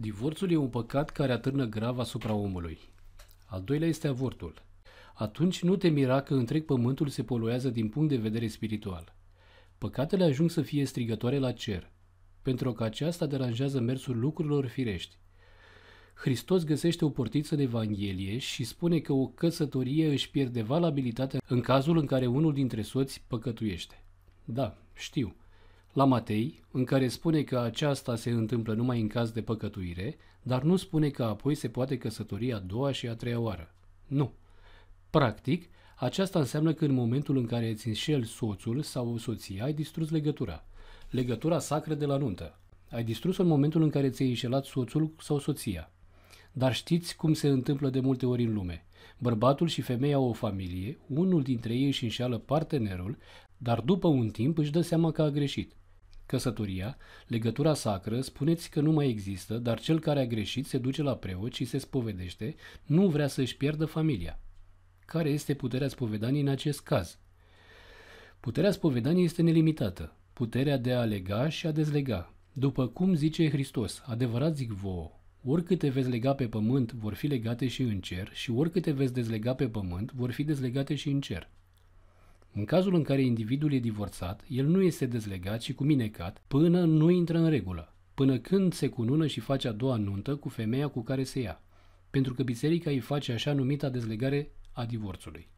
Divorțul e un păcat care atârnă grav asupra omului. Al doilea este avortul. Atunci nu te mira că întreg pământul se poluează din punct de vedere spiritual. Păcatele ajung să fie strigătoare la cer, pentru că aceasta deranjează mersul lucrurilor firești. Hristos găsește o portiță de Evanghelie și spune că o căsătorie își pierde valabilitatea în cazul în care unul dintre soți păcătuiește. Da, știu, la Matei, în care spune că aceasta se întâmplă numai în caz de păcătuire, dar nu spune că apoi se poate căsători a doua și a treia oară. Nu. Practic, aceasta înseamnă că în momentul în care îți înșel soțul sau soția, ai distrus legătura. Legătura sacră de la nuntă. Ai distrus în momentul în care ți-ai înșelat soțul sau soția. Dar știți cum se întâmplă de multe ori în lume. Bărbatul și femeia au o familie, unul dintre ei își înșeală partenerul, dar după un timp își dă seama că a greșit. Căsătoria, legătura sacră, spuneți că nu mai există, dar cel care a greșit se duce la preot și se spovedește, nu vrea să-și pierdă familia. Care este puterea spovedanii în acest caz? Puterea spovedanii este nelimitată, puterea de a lega și a dezlega. După cum zice Hristos, adevărat zic vouă, oricâte veți lega pe pământ vor fi legate și în cer și oricâte veți dezlega pe pământ vor fi dezlegate și în cer. În cazul în care individul e divorțat, el nu este dezlegat și cuminecat până nu intră în regulă, până când se cunună și face a doua nuntă cu femeia cu care se ia, pentru că biserica îi face așa numita dezlegare a divorțului.